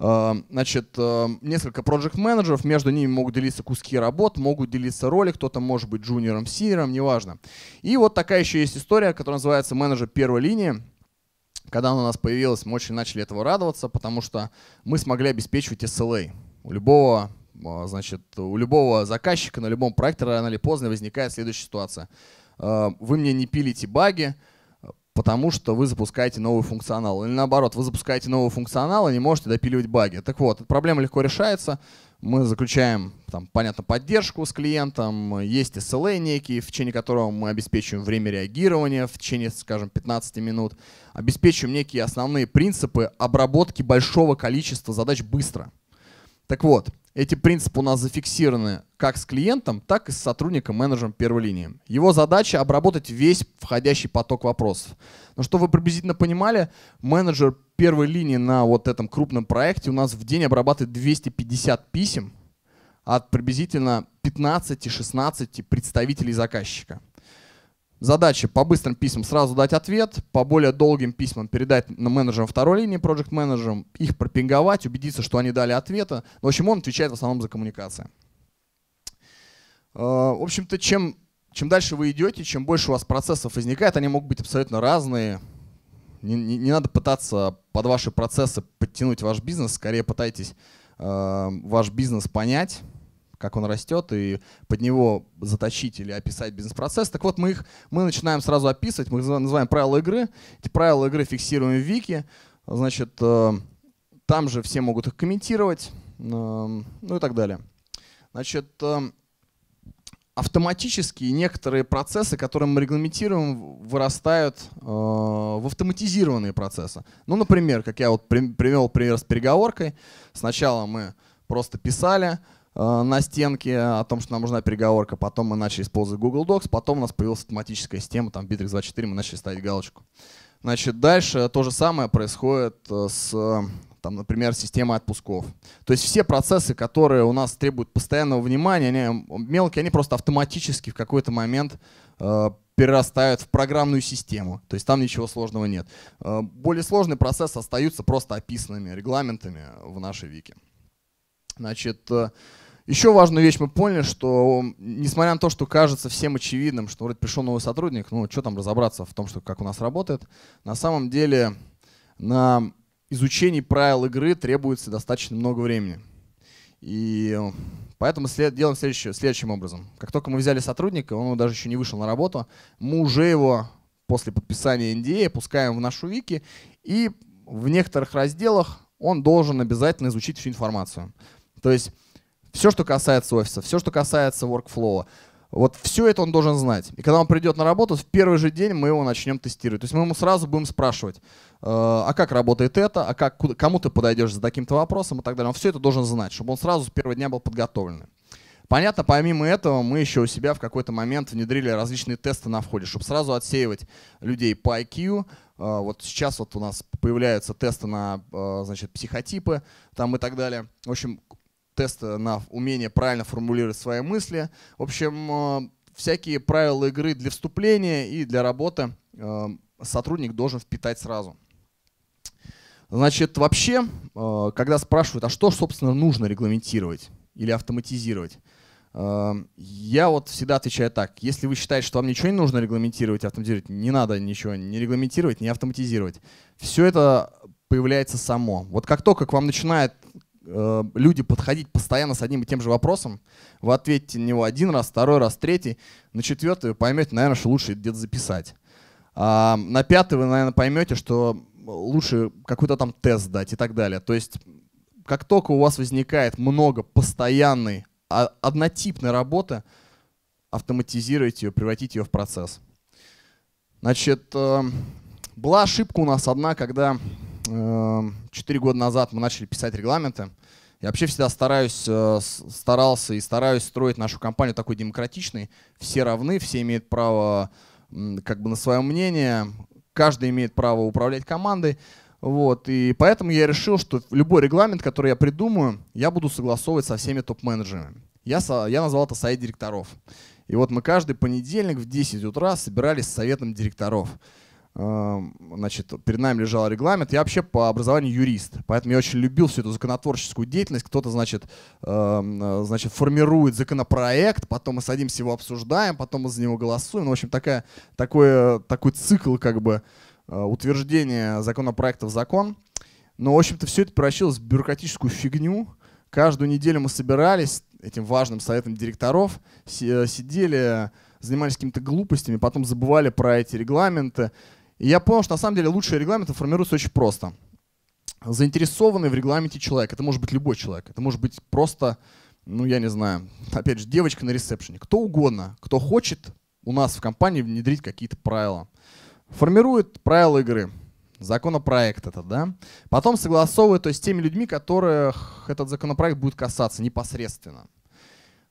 Э, значит, э, несколько проект-менеджеров, между ними могут делиться куски работ, могут делиться роли, кто-то может быть джуниором, синером, неважно. И вот такая еще есть история, которая называется менеджер первой линии. Когда она у нас появилась, мы очень начали этого радоваться, потому что мы смогли обеспечивать SLA. У любого э, значит, у любого заказчика, на любом проекте рано или поздно возникает следующая ситуация. Вы мне не пилите баги, потому что вы запускаете новый функционал. Или наоборот, вы запускаете новый функционал и не можете допиливать баги. Так вот, эта проблема легко решается. Мы заключаем, там, понятно, поддержку с клиентом, есть SLA некий, в течение которого мы обеспечиваем время реагирования, в течение, скажем, 15 минут, обеспечиваем некие основные принципы обработки большого количества задач быстро. Так вот, эти принципы у нас зафиксированы как с клиентом, так и с сотрудником-менеджером первой линии. Его задача — обработать весь входящий поток вопросов. Но чтобы вы приблизительно понимали, менеджер первой линии на вот этом крупном проекте у нас в день обрабатывает 250 писем от приблизительно 15-16 представителей заказчика. Задача по быстрым письмам сразу дать ответ, по более долгим письмам передать на менеджерам второй линии, проект менеджерам, их пропинговать, убедиться, что они дали ответа. Ну, в общем, он отвечает в основном за коммуникации. Э, в общем-то, чем, чем дальше вы идете, чем больше у вас процессов возникает, они могут быть абсолютно разные. Не, не, не надо пытаться под ваши процессы подтянуть ваш бизнес, скорее пытайтесь э, ваш бизнес понять, как он растет, и под него заточить или описать бизнес-процесс. Так вот, мы их мы начинаем сразу описывать, мы называем правила игры. Эти правила игры фиксируем в вики. Значит, э, там же все могут их комментировать, э, ну и так далее. Значит, э, автоматически некоторые процессы, которые мы регламентируем, вырастают в автоматизированные процессы. Ну, например, как я вот привел пример с переговоркой. Сначала мы просто писали, Э, на стенке о том, что нам нужна переговорка. Потом мы начали использовать Google Docs. Потом у нас появилась автоматическая система, там Bittrex 24, мы начали ставить галочку. Значит, дальше то же самое происходит э, с, там, например, системой отпусков. То есть все процессы, которые у нас требуют постоянного внимания, они мелкие, они просто автоматически в какой-то момент э, перерастают в программную систему. То есть там ничего сложного нет. Э, более сложные процессы остаются просто описанными регламентами в нашей вики. Значит, э, еще важную вещь мы поняли, что несмотря на то, что кажется всем очевидным, что вроде пришел новый сотрудник, ну что там разобраться в том, что как у нас работает, на самом деле на изучение правил игры требуется достаточно много времени. И э, поэтому след, делаем следующее, следующим образом. Как только мы взяли сотрудника, он даже еще не вышел на работу, мы уже его после подписания NDA а пускаем в нашу вики, и в некоторых разделах он должен обязательно изучить всю информацию. То есть все, что касается офиса, все, что касается workflow, вот все это он должен знать. И когда он придет на работу, в первый же день мы его начнем тестировать. То есть мы ему сразу будем спрашивать, «Э, а как работает это, а как, куда, кому ты подойдешь за таким-то вопросом и так далее. Он все это должен знать, чтобы он сразу с первого дня был подготовлен. Понятно, помимо этого, мы еще у себя в какой-то момент внедрили различные тесты на входе, чтобы сразу отсеивать людей по IQ. Э, вот сейчас вот у нас появляются тесты на э, значит, психотипы там и так далее. В общем, тест э, на умение правильно формулировать свои мысли. В общем, э, всякие правила игры для вступления и для работы э, сотрудник должен впитать сразу. Значит, вообще, когда спрашивают, а что, собственно, нужно регламентировать или автоматизировать, я вот всегда отвечаю так. Если вы считаете, что вам ничего не нужно регламентировать, автоматизировать, не надо ничего не регламентировать, не автоматизировать. Все это появляется само. Вот как только к вам начинает Э, люди подходить постоянно с одним и тем же вопросом, вы ответите на него один раз, второй раз, третий, на четвертый вы поймете, наверное, что лучше где-то записать. А, на пятый вы, наверное, поймете, что лучше какой-то там тест дать и так далее. То есть как только у вас возникает много постоянной, а, однотипной работы, автоматизируйте ее, превратите ее в процесс. Значит, э, была ошибка у нас одна, когда Эм, четыре года назад мы начали писать регламенты. Я вообще всегда стараюсь, э, старался и стараюсь строить нашу компанию такой демократичной. Все равны, все имеют право как бы на свое мнение, каждый имеет право управлять командой. Вот, и поэтому я решил, что любой регламент, который я придумаю, я буду согласовывать со всеми топ-менеджерами. Я, я назвал это совет директоров. И вот мы каждый понедельник в 10 утра собирались с советом директоров. Эм, значит, перед нами лежал регламент. Я вообще по образованию юрист, поэтому я очень любил всю эту законотворческую деятельность. Кто-то, значит, эм, э, значит, формирует законопроект, потом мы садимся его обсуждаем, потом мы за него голосуем. Ну, в общем, такая, такой, такой цикл, как бы, э, утверждения законопроекта в закон. Но, в общем-то, все это превращилось в бюрократическую фигню. Каждую неделю мы собирались этим важным советом директоров, э, сидели, э, занимались какими-то глупостями, потом забывали про эти регламенты я понял, что на самом деле лучшие регламенты формируются очень просто. Заинтересованный в регламенте человек, это может быть любой человек, это может быть просто, ну я не знаю, опять же, девочка на ресепшене, кто угодно, кто хочет у нас в компании внедрить какие-то правила. Формирует правила игры, законопроект этот, да. Потом согласовывает, то есть с теми людьми, которых этот законопроект будет касаться непосредственно.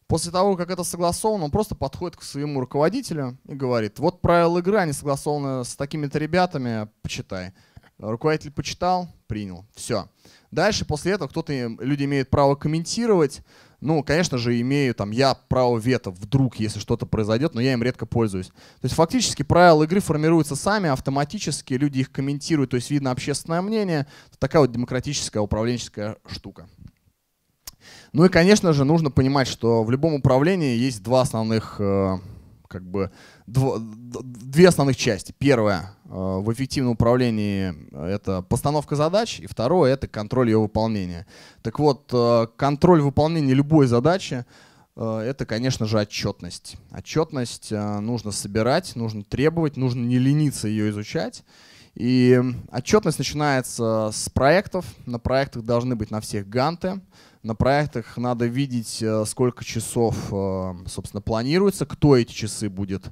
После того, как это согласовано, он просто подходит к своему руководителю и говорит, вот правила игры, они согласованы с такими-то ребятами, почитай. Руководитель почитал, принял, все. Дальше после этого кто-то, э, люди имеют право комментировать, ну, конечно же, имею там я право вето вдруг, если что-то произойдет, но я им редко пользуюсь. То есть фактически правила игры формируются сами, автоматически люди их комментируют, то есть видно общественное мнение. Такая вот демократическая управленческая штука. Ну и, конечно же, нужно понимать, что в любом управлении есть два основных, э, как бы, дв две основных части. Первое э, в эффективном управлении э, это постановка задач, и второе это контроль ее выполнения. Так вот, контроль выполнения любой задачи это, конечно же, отчетность. Отчетность нужно собирать, нужно требовать, нужно не лениться ее изучать. И отчетность начинается с проектов. На проектах должны быть на всех ганты. На проектах надо видеть, э, сколько часов, э, собственно, планируется, кто эти часы будет э,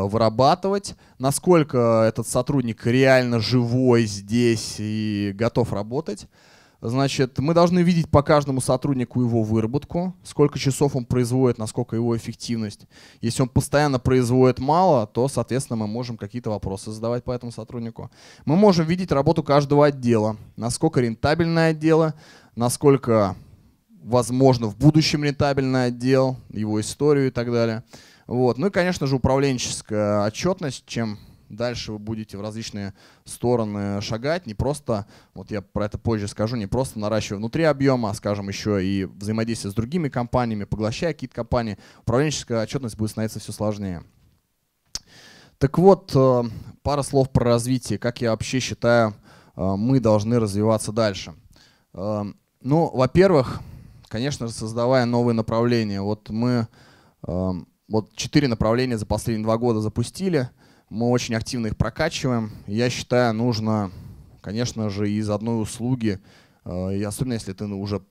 вырабатывать, насколько этот сотрудник реально живой здесь и готов работать. Значит, мы должны видеть по каждому сотруднику его выработку, сколько часов он производит, насколько его эффективность. Если он постоянно производит мало, то, соответственно, мы можем какие-то вопросы задавать по этому сотруднику. Мы можем видеть работу каждого отдела, насколько рентабельное отдело, насколько, возможно, в будущем рентабельный отдел, его историю и так далее. Вот. Ну и, конечно же, управленческая отчетность. Чем Дальше вы будете в различные стороны шагать, не просто, вот я про это позже скажу, не просто наращивая внутри объема, а, скажем, еще и взаимодействие с другими компаниями, поглощая какие-то компании, управленческая отчетность будет становиться все сложнее. Так вот, э, пара слов про развитие, как я вообще считаю, э, мы должны развиваться дальше. Э, ну, во-первых, конечно же, создавая новые направления. Вот мы вот четыре направления за последние два года запустили. Мы очень активно их прокачиваем. Я считаю, нужно, конечно же, из одной услуги, э, и особенно если ты ну, уже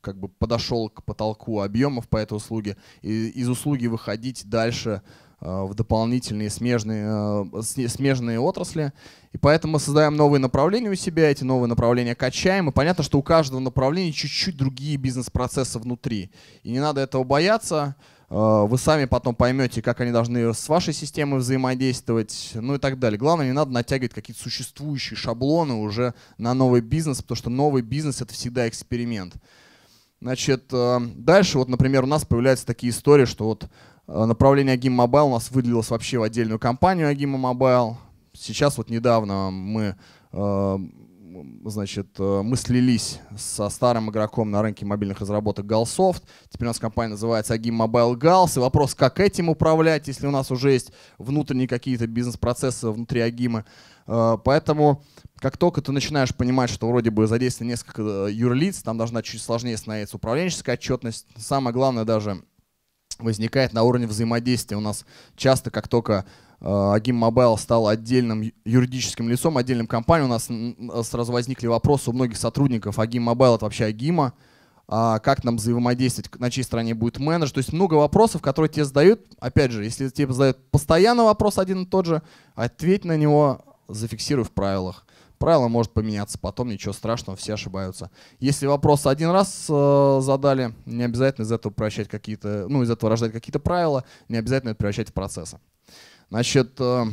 как бы подошел к потолку объемов по этой услуге, и из услуги выходить дальше э, в дополнительные смежные, э, смежные отрасли. И поэтому мы создаем новые направления у себя, эти новые направления качаем. И понятно, что у каждого направления чуть-чуть другие бизнес-процессы внутри. И не надо этого бояться. Э, вы сами потом поймете, как они должны с вашей системой взаимодействовать, ну и так далее. Главное, не надо натягивать какие-то существующие шаблоны уже на новый бизнес, потому что новый бизнес — это всегда эксперимент. Значит, э, дальше вот, например, у нас появляются такие истории, что вот э, направление Agim Mobile у нас выделилось вообще в отдельную компанию Agim Mobile. Сейчас вот недавно мы значит, э, мы слились со старым игроком на рынке мобильных разработок Galsoft. Теперь у нас компания называется Agim Mobile Gals. И вопрос, как этим управлять, если у нас уже есть внутренние какие-то бизнес-процессы внутри Агима. Э, поэтому как только ты начинаешь понимать, что вроде бы задействовано несколько э, юрлиц, там должна чуть сложнее становиться управленческая отчетность. Самое главное даже возникает на уровне взаимодействия. У нас часто, как только а, Агим Мобайл стал отдельным юридическим лицом, отдельным компанией. У нас сразу возникли вопросы у многих сотрудников. Агим Мобайл — это вообще Агима. А как нам взаимодействовать, на чьей стороне будет менеджер. То есть много вопросов, которые тебе задают. Опять же, если тебе задают постоянно вопрос один и тот же, ответь на него, зафиксируй в правилах. Правило может поменяться потом, ничего страшного, все ошибаются. Если вопрос один раз э, задали, не обязательно из этого превращать какие-то, ну, из этого рождать какие-то правила, не обязательно это превращать в процессы. Значит, э,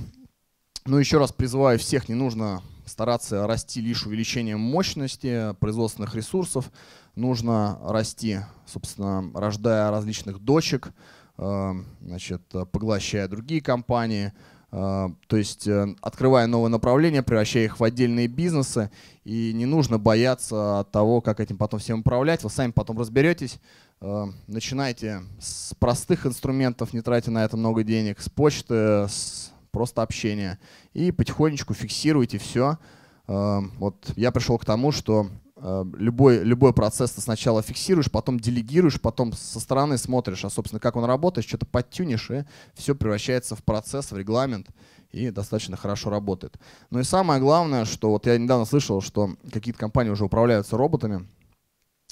ну еще раз призываю всех, не нужно стараться расти лишь увеличением мощности производственных ресурсов, нужно расти, собственно, рождая различных дочек, э, значит, поглощая другие компании, э, то есть открывая новые направления, превращая их в отдельные бизнесы, и не нужно бояться того, как этим потом всем управлять, вы сами потом разберетесь, Э, начинайте с простых инструментов, не тратя на это много денег, с почты, с просто общения. И потихонечку фиксируйте все. Э, вот я пришел к тому, что э, любой, любой процесс ты сначала фиксируешь, потом делегируешь, потом со стороны смотришь, а, собственно, как он работает, что-то подтюнишь, и все превращается в процесс, в регламент, и достаточно хорошо работает. Ну и самое главное, что вот я недавно слышал, что какие-то компании уже управляются роботами,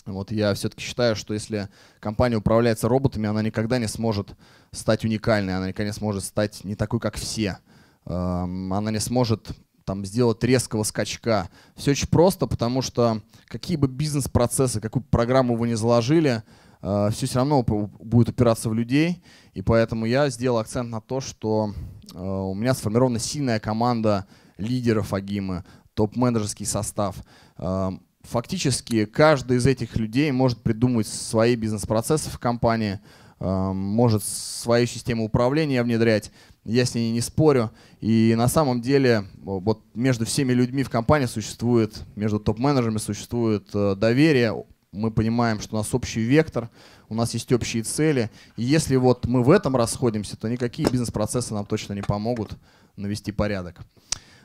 вот я все-таки считаю, что если компания управляется роботами, она никогда не сможет стать уникальной, она никогда не сможет стать не такой, как все. Эм, она не сможет там, сделать резкого скачка. Все очень просто, потому что какие бы бизнес-процессы, какую бы программу вы ни заложили, все э, все равно будет упираться в людей. И поэтому я сделал акцент на то, что э, у меня сформирована сильная команда лидеров Агимы, топ-менеджерский состав эм, фактически каждый из этих людей может придумать свои бизнес-процессы в компании, э, может свою систему управления внедрять. Я с ней не спорю. И на самом деле вот между всеми людьми в компании существует, между топ-менеджерами существует э, доверие. Мы понимаем, что у нас общий вектор, у нас есть общие цели. И если вот мы в этом расходимся, то никакие бизнес-процессы нам точно не помогут навести порядок.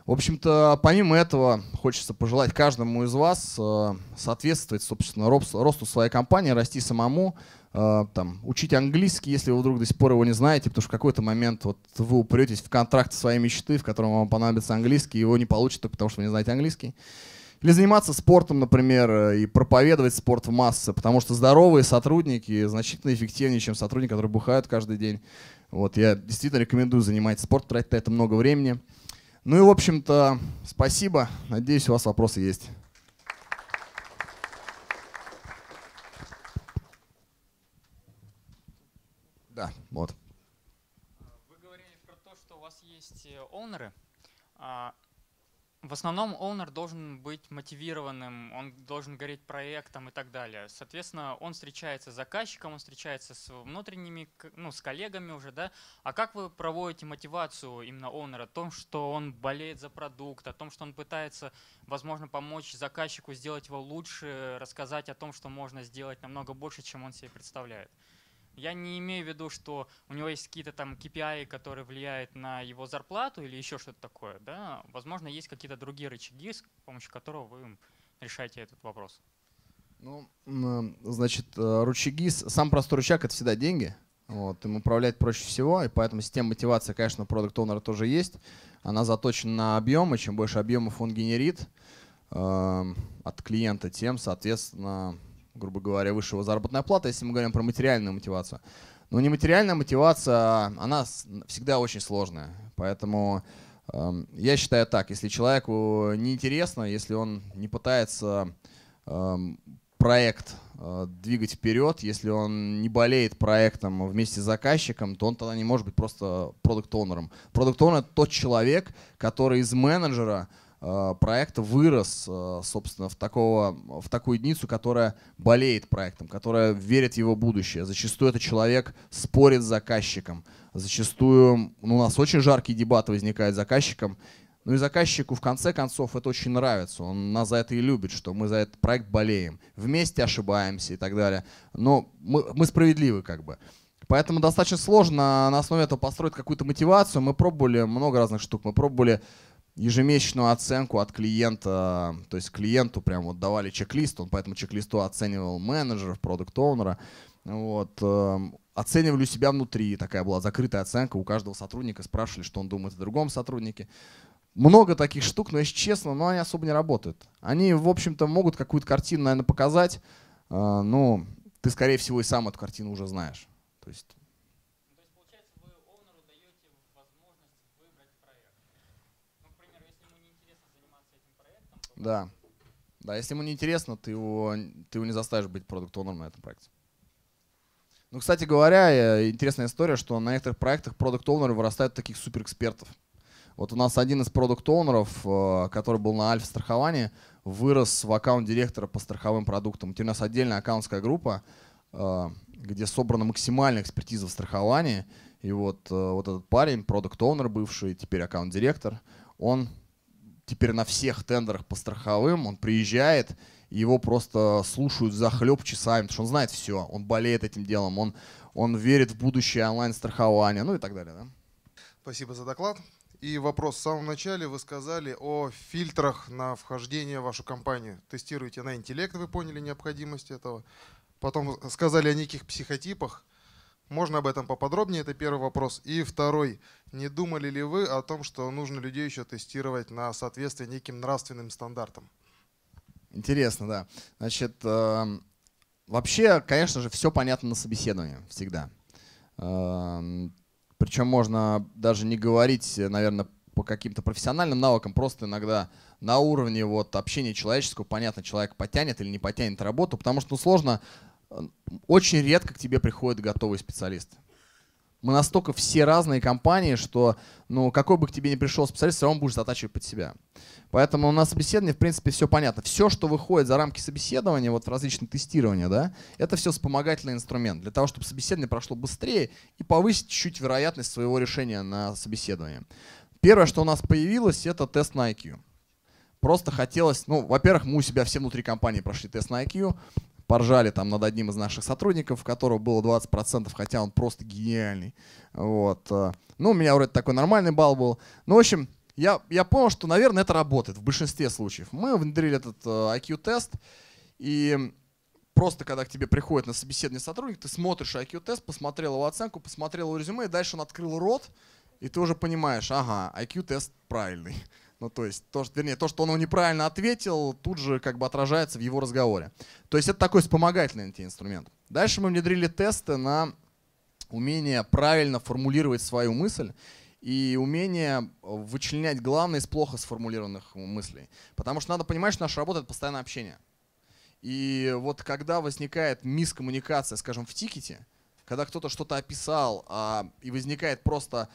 В общем-то, помимо этого, хочется пожелать каждому из вас э, соответствовать, собственно, росту своей компании, расти самому, э, там, учить английский, если вы вдруг до сих пор его не знаете, потому что в какой-то момент вот, вы упретесь в контракт своей мечты, в котором вам понадобится английский, и его не получите только потому, что вы не знаете английский. Или заниматься спортом, например, э, и проповедовать спорт в массы, потому что здоровые сотрудники значительно эффективнее, чем сотрудники, которые бухают каждый день. Вот, я действительно рекомендую заниматься спортом, тратить на это много времени. Ну и, в общем-то, спасибо. Надеюсь, у вас вопросы есть. Да, вот. Вы говорили про то, что у вас есть э, онеры. А, в основном Owner должен быть мотивированным, он должен гореть проектом и так далее. Соответственно, он встречается с заказчиком, он встречается с внутренними, ну, с коллегами уже, да. А как вы проводите мотивацию именно Owner о том, что он болеет за продукт, о том, что он пытается, возможно, помочь заказчику сделать его лучше, рассказать о том, что можно сделать намного больше, чем он себе представляет? Я не имею в виду, что у него есть какие-то там KPI, которые влияют на его зарплату или еще что-то такое. Да? Возможно, есть какие-то другие рычаги, с помощью которого вы решаете этот вопрос. Ну, значит, э, рычаги, сам простой рычаг — это всегда деньги. Вот, им управлять проще всего, и поэтому система мотивации, конечно, у продукт оунера тоже есть. Она заточена на объемы. Чем больше объемов он генерит э, от клиента, тем, соответственно, грубо говоря, выше его заработная плата, если мы говорим про материальную мотивацию. Но нематериальная мотивация, она всегда очень сложная. Поэтому э, я считаю так, если человеку неинтересно, если он не пытается э, проект э, двигать вперед, если он не болеет проектом вместе с заказчиком, то он тогда не может быть просто продукт-онером. Продукт-онер — это тот человек, который из менеджера — Э, проект вырос, э, собственно, в, такого, в такую единицу, которая болеет проектом, которая верит в его будущее. Зачастую этот человек спорит с заказчиком. Зачастую ну, у нас очень жаркие дебаты возникают с заказчиком. Ну и заказчику, в конце концов, это очень нравится. Он нас за это и любит, что мы за этот проект болеем. Вместе ошибаемся и так далее. Но мы, мы справедливы как бы. Поэтому достаточно сложно на основе этого построить какую-то мотивацию. Мы пробовали много разных штук. Мы пробовали ежемесячную оценку от клиента, то есть клиенту прям вот давали чек-лист, он по этому чек-листу оценивал менеджеров, продукт-оунера, вот, эм, оценивали себя внутри, такая была закрытая оценка, у каждого сотрудника спрашивали, что он думает о другом сотруднике. Много таких штук, но если честно, но они особо не работают. Они, в общем-то, могут какую-то картину, наверное, показать, э, но ты, скорее всего, и сам эту картину уже знаешь. То есть Да. Да, если ему не интересно, ты его, ты его не заставишь быть продукт на этом проекте. Ну, кстати говоря, э, интересная история, что на некоторых проектах продукт оунеры вырастают таких суперэкспертов. Вот у нас один из продукт оунеров э, который был на Альф страховании, вырос в аккаунт директора по страховым продуктам. Теперь у нас отдельная аккаунтская группа, э, где собрана максимальная экспертиза в страховании. И вот, вот этот парень, продукт оунер бывший, теперь аккаунт-директор, он теперь на всех тендерах по страховым, он приезжает, его просто слушают за хлеб часами, потому что он знает все, он болеет этим делом, он, он верит в будущее онлайн-страхования, ну и так далее. Да? Спасибо за доклад. И вопрос. В самом начале вы сказали о фильтрах на вхождение в вашу компанию. Тестируете на интеллект, вы поняли необходимость этого. Потом сказали о неких психотипах. Можно об этом поподробнее, это первый вопрос. И второй, не думали ли вы о том, что нужно людей еще тестировать на соответствие неким нравственным стандартам? Интересно, да. Значит, эм, вообще, конечно же, все понятно на собеседовании всегда. Эм, Причем можно даже не говорить, наверное, по каким-то профессиональным навыкам, просто иногда на уровне вот общения человеческого, понятно, человек потянет или не потянет работу, потому что ну, сложно очень редко к тебе приходит готовый специалист. Мы настолько все разные компании, что ну, какой бы к тебе ни пришел специалист, все равно будешь затачивать под себя. Поэтому у нас собеседовании, в принципе, все понятно. Все, что выходит за рамки собеседования, вот в различные тестирования, да, это все вспомогательный инструмент для того, чтобы собеседование прошло быстрее и повысить чуть-чуть вероятность своего решения на собеседовании. Первое, что у нас появилось, это тест на IQ. Просто хотелось, ну, во-первых, мы у себя все внутри компании прошли тест на IQ, поржали там над одним из наших сотрудников, у которого было 20%, хотя он просто гениальный. Вот. Э, ну, у меня вроде такой нормальный балл был. Ну, в общем, я, я понял, что, наверное, это работает в большинстве случаев. Мы внедрили этот IQ-тест, э, и просто когда к тебе приходит на собеседование сотрудник, ты смотришь IQ-тест, посмотрел его оценку, посмотрел его резюме, и дальше он открыл рот, и ты уже понимаешь, ага, IQ-тест правильный. Ну, то есть, то, что, вернее, то, что он его неправильно ответил, тут же как бы отражается в его разговоре. То есть это такой вспомогательный инструмент. Дальше мы внедрили тесты на умение правильно формулировать свою мысль и умение вычленять главное из плохо сформулированных мыслей. Потому что надо понимать, что наша работа — это постоянное общение. И вот когда возникает мискоммуникация, скажем, в тикете, когда кто-то что-то описал, а, и возникает просто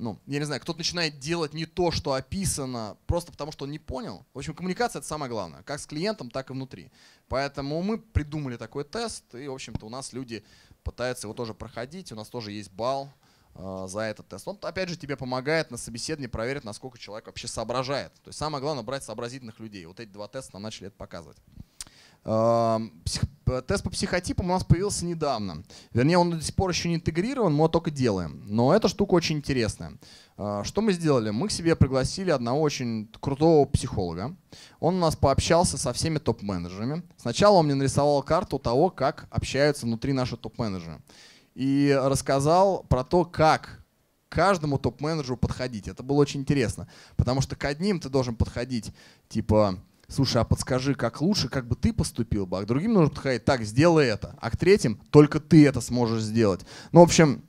ну, я не знаю, кто-то начинает делать не то, что описано, просто потому что он не понял. В общем, коммуникация — это самое главное, как с клиентом, так и внутри. Поэтому мы придумали такой тест, и, в общем-то, у нас люди пытаются его тоже проходить, у нас тоже есть балл э, за этот тест. Он, опять же, тебе помогает на собеседовании проверить, насколько человек вообще соображает. То есть самое главное — брать сообразительных людей. Вот эти два теста нам начали это показывать. Псих... Тест по психотипам у нас появился недавно. Вернее, он до сих пор еще не интегрирован, мы его только делаем. Но эта штука очень интересная. А, что мы сделали? Мы к себе пригласили одного очень крутого психолога. Он у нас пообщался со всеми топ-менеджерами. Сначала он мне нарисовал карту того, как общаются внутри наши топ-менеджеры. И рассказал про то, как каждому топ-менеджеру подходить. Это было очень интересно, потому что к одним ты должен подходить, типа, слушай, а подскажи, как лучше, как бы ты поступил бы, а к другим нужно подходить, так, сделай это, а к третьим только ты это сможешь сделать. Ну, в общем,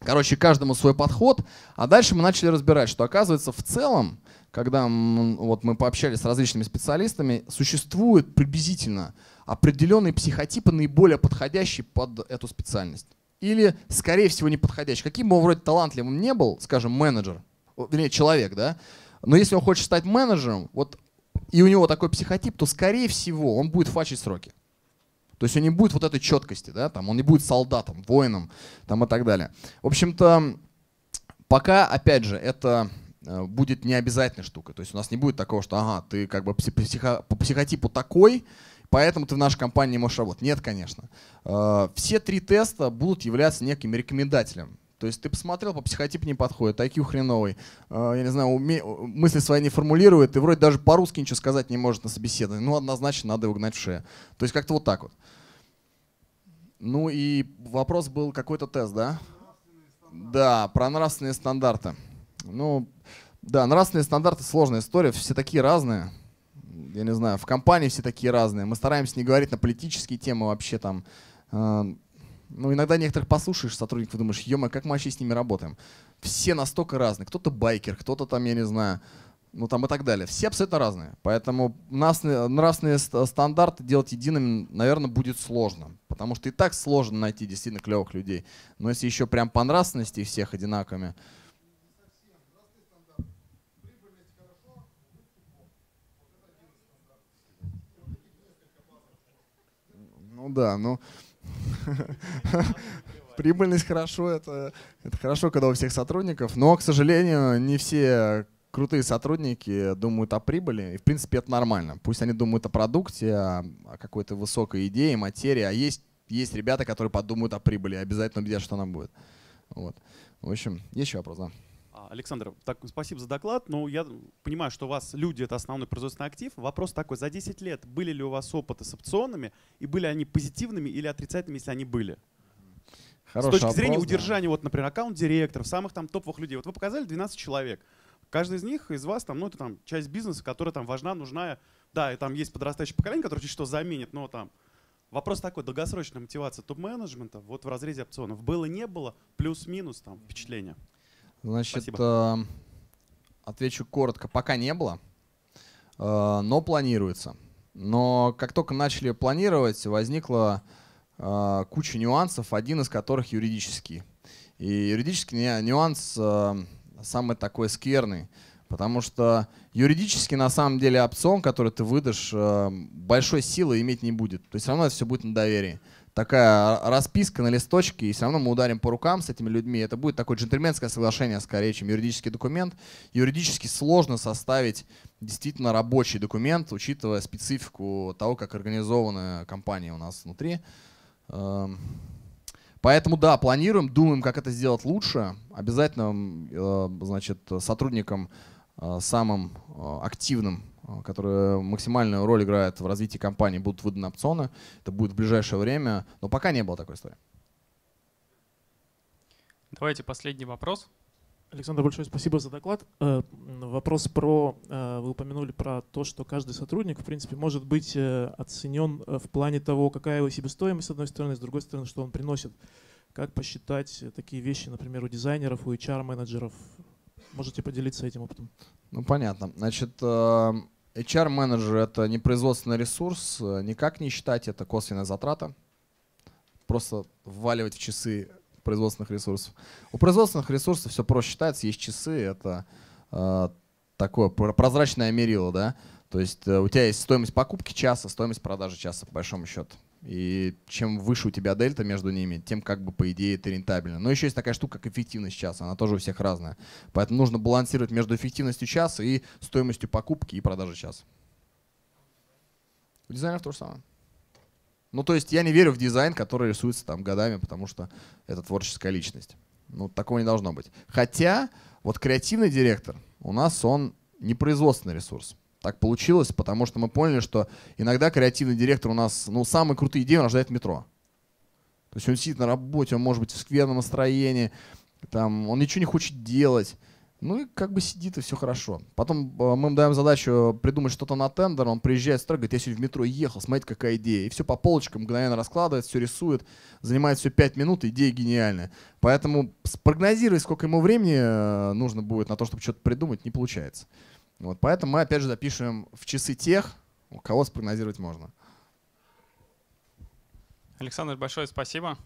короче, каждому свой подход, а дальше мы начали разбирать, что оказывается в целом, когда вот мы пообщались с различными специалистами, существует приблизительно определенные психотипы, наиболее подходящие под эту специальность. Или, скорее всего, не подходящий. Каким бы он вроде талантливым не был, скажем, менеджер, вернее, человек, да, но если он хочет стать менеджером, вот и у него такой психотип, то, скорее всего, он будет фачить сроки. То есть он не будет вот этой четкости, да, там, он не будет солдатом, воином, там и так далее. В общем-то, пока, опять же, это э, будет необязательной штукой. То есть у нас не будет такого, что, ага, ты как бы психо, по психотипу такой, поэтому ты в нашей компании не можешь работать. Нет, конечно. Э, все три теста будут являться неким рекомендателем то есть ты посмотрел, по психотипу не подходит, IQ хреновый, а, я не знаю, уме... мысли свои не формулирует, и вроде даже по-русски ничего сказать не может на собеседовании. Ну, однозначно надо его гнать в шею. То есть как-то вот так вот. Ну и вопрос был какой-то тест, да? Да, про нравственные стандарты. Ну, да, нравственные стандарты сложная история, все такие разные. Я не знаю, в компании все такие разные. Мы стараемся не говорить на политические темы вообще там. Эм, ну, иногда некоторых послушаешь сотрудников и думаешь, ё как мы вообще с ними работаем? Все настолько разные. Кто-то байкер, кто-то там, я не знаю, ну там и так далее. Все абсолютно разные. Поэтому нравственные, нравственные стандарты делать едиными, наверное, будет сложно. Потому что и так сложно найти действительно клевых людей. Но если еще прям по нравственности всех одинаковыми, Ну да, ну Прибыльность хорошо, это, это хорошо, когда у всех сотрудников, но, к сожалению, не все крутые сотрудники думают о прибыли, и, в принципе, это нормально. Пусть они думают о продукте, о, о какой-то высокой идее, материи, а есть, есть ребята, которые подумают о прибыли, и обязательно убедят, что она будет. Вот. В общем, есть еще вопрос, да? Александр, так, спасибо за доклад. Ну, я понимаю, что у вас люди — это основной производственный актив. Вопрос такой, за 10 лет были ли у вас опыты с опционами, и были они позитивными или отрицательными, если они были? Хороший с точки вопрос, зрения да. удержания, вот, например, аккаунт-директоров, самых там топовых людей. Вот вы показали 12 человек. Каждый из них, из вас, там, ну, это там часть бизнеса, которая там важна, нужна. Да, и там есть подрастающее поколение, которое чуть что заменит, но там Вопрос такой, долгосрочная мотивация топ-менеджмента вот в разрезе опционов. Было, не было, плюс-минус там впечатление. Значит, э, отвечу коротко. Пока не было, э, но планируется. Но как только начали планировать, возникла э, куча нюансов, один из которых юридический. И юридический нюанс э, самый такой скверный. Потому что юридически, на самом деле, опцион, который ты выдашь, э, большой силы иметь не будет. То есть все равно это все будет на доверии такая расписка на листочке, и все равно мы ударим по рукам с этими людьми. Это будет такое джентльменское соглашение скорее, чем юридический документ. Юридически сложно составить действительно рабочий документ, учитывая специфику того, как организована компания у нас внутри. Эм, поэтому да, планируем, думаем, как это сделать лучше. Обязательно, э, значит, сотрудникам э, самым э, активным Э, которые максимальную роль играют в развитии компании, будут выданы опционы. Это будет в ближайшее время, но пока не было такой истории. Давайте последний вопрос. Александр, большое спасибо за доклад. Э, вопрос про, э, вы упомянули про то, что каждый сотрудник, в принципе, может быть оценен в плане того, какая его себестоимость, с одной стороны, с другой стороны, что он приносит. Как посчитать такие вещи, например, у дизайнеров, у HR-менеджеров? Можете поделиться этим опытом? Ну, понятно. Значит, HR-менеджер — это не производственный ресурс, никак не считать, это косвенная затрата. Просто вваливать в часы производственных ресурсов. У производственных ресурсов все проще считается, есть часы, это э, такое прозрачное мерило, да. То есть э, у тебя есть стоимость покупки часа, стоимость продажи часа, по большому счету. И чем выше у тебя дельта между ними, тем как бы, по идее, это рентабельно. Но еще есть такая штука, как эффективность часа. Она тоже у всех разная. Поэтому нужно балансировать между эффективностью часа и стоимостью покупки и продажи часа. У дизайнеров то же самое. Ну, то есть я не верю в дизайн, который рисуется там годами, потому что это творческая личность. Ну, такого не должно быть. Хотя, вот креативный директор у нас, он не производственный ресурс так получилось, потому что мы поняли, что иногда креативный директор у нас, ну, самые крутые идеи он рождает в метро. То есть он сидит на работе, он может быть в скверном настроении, там, он ничего не хочет делать. Ну и как бы сидит, и все хорошо. Потом э, мы ему даем задачу придумать что-то на тендер, он приезжает с говорит, я сегодня в метро ехал, смотрите, какая идея. И все по полочкам мгновенно раскладывает, все рисует, занимает все 5 минут, идея гениальная. Поэтому спрогнозировать, сколько ему времени э, нужно будет на то, чтобы что-то придумать, не получается. Вот поэтому мы опять же запишем в часы тех, у кого спрогнозировать можно. Александр, большое спасибо.